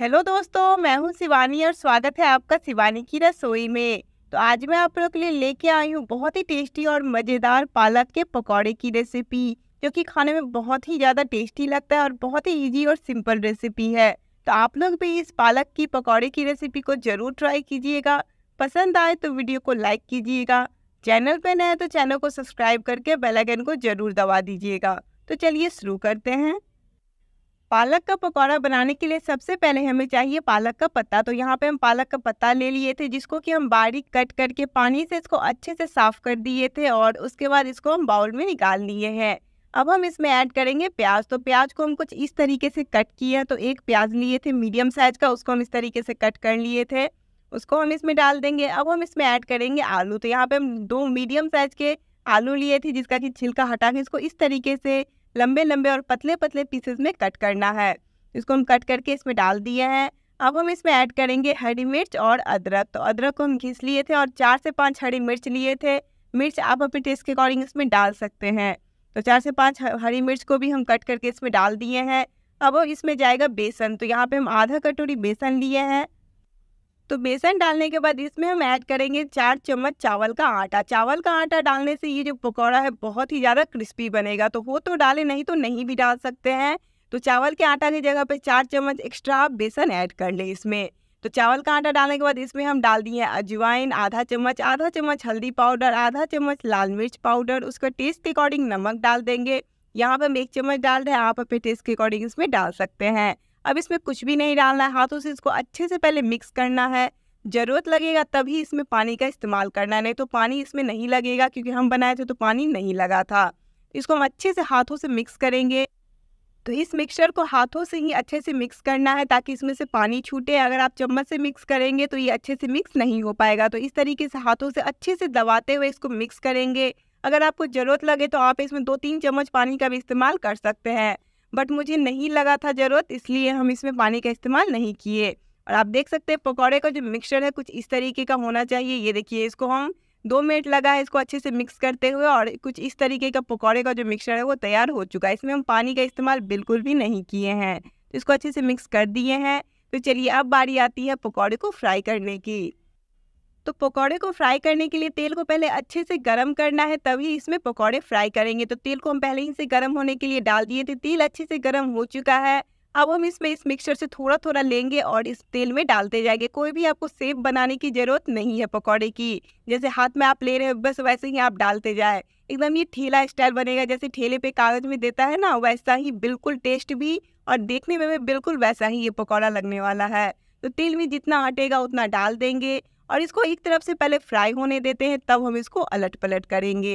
hello दोस्तों मैं हूं शिवानी और स्वागत है आपका शिवानी की रसोई में तो आज मैं आप लोग के लिए लेके आई हूं बहुत ही टेस्टी और मज़ेदार पालक के पकौड़े की रेसिपी जो कि खाने में बहुत ही ज़्यादा टेस्टी लगता है और बहुत ही इजी और सिंपल रेसिपी है तो आप लोग भी इस पालक की पकौड़े की रेसिपी को ज़रूर ट्राई कीजिएगा पसंद आए तो वीडियो को लाइक कीजिएगा चैनल पर नए तो चैनल को सब्सक्राइब करके बेलाइकन को ज़रूर दबा दीजिएगा तो चलिए शुरू करते हैं पालक का पकौड़ा बनाने के लिए सबसे पहले हमें चाहिए पालक का पत्ता तो यहाँ पे हम पालक का पत्ता ले लिए थे जिसको कि हम बारीक कट करके पानी से इसको अच्छे से साफ कर दिए थे और उसके बाद इसको हम बाउल में निकाल लिए हैं अब हम इसमें ऐड करेंगे प्याज तो प्याज को हम कुछ इस तरीके से कट किया तो एक प्याज लिए थे मीडियम साइज का उसको हम इस तरीके से कट कर लिए थे उसको हम इसमें डाल देंगे अब हम इसमें ऐड करेंगे आलू तो यहाँ पे हम दो मीडियम साइज के आलू लिए थे जिसका कि छिलका हटा के इसको इस तरीके से लंबे लंबे और पतले पतले पीसेस में कट करना है इसको हम कट करके इसमें डाल दिए हैं अब हम इसमें ऐड करेंगे हरी मिर्च और अदरक तो अदरक को हम घिस लिए थे और चार से पाँच हरी मिर्च लिए थे मिर्च आप अपने टेस्ट के अकॉर्डिंग इसमें डाल सकते हैं तो चार से पाँच हरी मिर्च को भी हम कट करके इसमें डाल दिए हैं अब इसमें जाएगा बेसन तो यहाँ पे हम आधा कटोरी बेसन लिए हैं तो बेसन डालने के बाद इसमें हम ऐड करेंगे चार चम्मच चावल का आटा चावल का आटा डालने से ये जो पकौड़ा है बहुत ही ज़्यादा क्रिस्पी बनेगा तो वो तो डालें नहीं तो नहीं भी डाल सकते हैं तो चावल के आटा की जगह पर चार चम्मच एक्स्ट्रा बेसन ऐड कर लें इसमें तो चावल का आटा डालने के बाद इसमें हम डाल दिए अजवाइन आधा चम्मच आधा चम्मच हल्दी पाउडर आधा चम्मच लाल मिर्च पाउडर उसका टेस्ट के अकॉर्डिंग नमक डाल देंगे यहाँ पर हम एक चम्मच डाल रहे हैं आप अपने टेस्ट के अकॉर्डिंग इसमें डाल सकते हैं अब इसमें कुछ भी नहीं डालना है हाथों से इसको अच्छे से पहले मिक्स करना है ज़रूरत लगेगा तभी इसमें पानी का इस्तेमाल करना है नहीं तो पानी इसमें नहीं लगेगा क्योंकि हम बनाए थे तो पानी नहीं लगा था इसको हम अच्छे से हाथों से मिक्स करेंगे तो इस मिक्सचर को हाथों से ही अच्छे से मिक्स करना है ताकि इसमें से पानी छूटे अगर आप चम्मच से मिक्स करेंगे तो ये अच्छे से मिक्स नहीं हो पाएगा तो इस तरीके से हाथों से अच्छे से दबाते हुए इसको मिक्स करेंगे अगर आपको ज़रूरत लगे तो आप इसमें दो तीन चम्मच पानी का भी इस्तेमाल कर सकते हैं बट मुझे नहीं लगा था ज़रूरत इसलिए हम इसमें पानी का इस्तेमाल नहीं किए और आप देख सकते हैं पकौड़े का जो मिक्सचर है कुछ इस तरीके का होना चाहिए ये देखिए इसको हम दो मिनट लगा है इसको अच्छे से मिक्स करते हुए और कुछ इस तरीके का पकौड़े का जो मिक्सचर है वो तैयार हो चुका है इसमें हम पानी का इस्तेमाल बिल्कुल भी नहीं किए हैं तो इसको अच्छे से मिक्स कर दिए हैं तो चलिए अब बारी आती है पकौड़े को फ्राई करने की तो पकौड़े को फ्राई करने के लिए तेल को पहले अच्छे से गर्म करना है तभी इसमें पकौड़े फ्राई करेंगे तो तेल को हम पहले ही से गर्म होने के लिए डाल दिए थे तेल अच्छे से गर्म हो चुका है अब हम इसमें इस मिक्सचर से थोड़ा थोड़ा लेंगे और इस तेल में डालते जाएंगे कोई भी आपको सेप बनाने की ज़रूरत नहीं है पकौड़े की जैसे हाथ में आप ले रहे हो बस वैसे ही आप डालते जाए एकदम ये ठेला स्टाइल बनेगा जैसे ठेले पे कागज़ में देता है ना वैसा ही बिल्कुल टेस्ट भी और देखने में भी बिल्कुल वैसा ही ये पकौड़ा लगने वाला है तो तेल में जितना हटेगा उतना डाल देंगे और इसको एक तरफ से पहले फ्राई होने देते हैं तब हम इसको अलट पलट करेंगे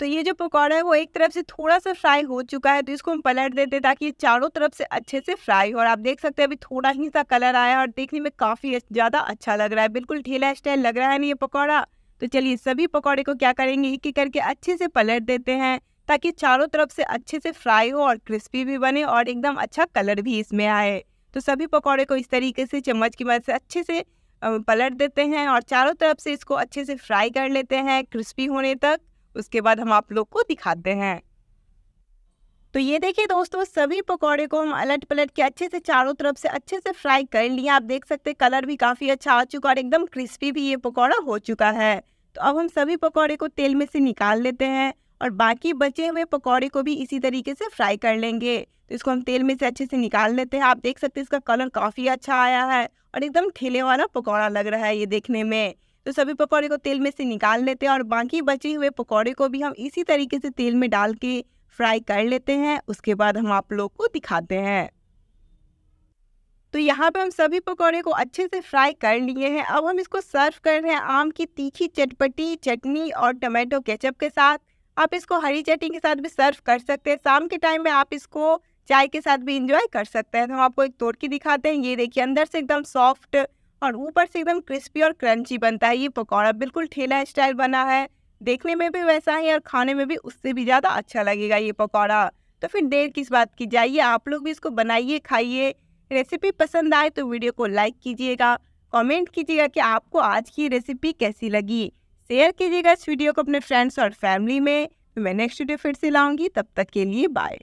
तो ये जो पकौड़ा है वो एक तरफ से थोड़ा सा फ्राई हो चुका है तो इसको हम पलट देते हैं ताकि ये चारों तरफ से अच्छे से फ्राई हो और आप देख सकते हैं अभी थोड़ा ही सा कलर आया और देखने में काफ़ी ज़्यादा अच्छा लग रहा है बिल्कुल ठेला स्टाइल लग रहा है ना ये पकौड़ा तो चलिए सभी पकौड़े को क्या करेंगे एक एक करके अच्छे से पलट देते हैं ताकि चारों तरफ से अच्छे से फ्राई हो और क्रिस्पी भी बने और एकदम अच्छा कलर भी इसमें आए तो सभी पकौड़े को इस तरीके से चम्मच की मदद से अच्छे से पलट देते हैं और चारों तरफ से इसको अच्छे से फ्राई कर लेते हैं क्रिस्पी होने तक उसके बाद हम आप लोग को दिखाते हैं तो ये देखिए दोस्तों सभी पकौड़े को हम अलट पलट के अच्छे से चारों तरफ से अच्छे से फ्राई कर लिए आप देख सकते हैं कलर भी काफ़ी अच्छा आ चुका और एकदम क्रिस्पी भी ये पकौड़ा हो चुका है तो अब हम सभी पकौड़े को तेल में से निकाल लेते हैं और बाकी बचे हुए पकौड़े को भी इसी तरीके से फ्राई कर लेंगे तो इसको हम तेल में से अच्छे से निकाल लेते हैं आप देख सकते हैं इसका कलर काफ़ी अच्छा आया है और एकदम ठेले वाला पकौड़ा लग रहा है ये देखने में तो सभी पकौड़े को तेल में से निकाल लेते हैं और बाकी बचे हुए पकौड़े को भी हम इसी तरीके से तेल में डाल के फ्राई कर लेते हैं उसके बाद हम आप लोग को दिखाते हैं तो यहाँ पे हम सभी पकौड़े को अच्छे से फ्राई कर लिए हैं अब हम इसको सर्व कर रहे हैं आम की तीखी चटपटी चटनी और टमाटो केचप के साथ आप इसको हरी चटनी के साथ भी सर्व कर सकते हैं शाम के टाइम में आप इसको चाय के साथ भी इंजॉय कर सकते हैं तो हम आपको एक तोड़ के दिखाते हैं ये देखिए अंदर से एकदम सॉफ्ट और ऊपर से एकदम क्रिस्पी और क्रंची बनता है ये पकौड़ा बिल्कुल ठेला स्टाइल बना है देखने में भी वैसा ही और खाने में भी उससे भी ज़्यादा अच्छा लगेगा ये पकौड़ा तो फिर देर किस बात की जाइए आप लोग भी इसको बनाइए खाइए रेसिपी पसंद आए तो वीडियो को लाइक कीजिएगा कमेंट कीजिएगा कि आपको आज की रेसिपी कैसी लगी शेयर कीजिएगा इस वीडियो को अपने फ्रेंड्स और फैमिली में मैं नेक्स्ट वीडियो फिर से लाऊंगी तब तक के लिए बाय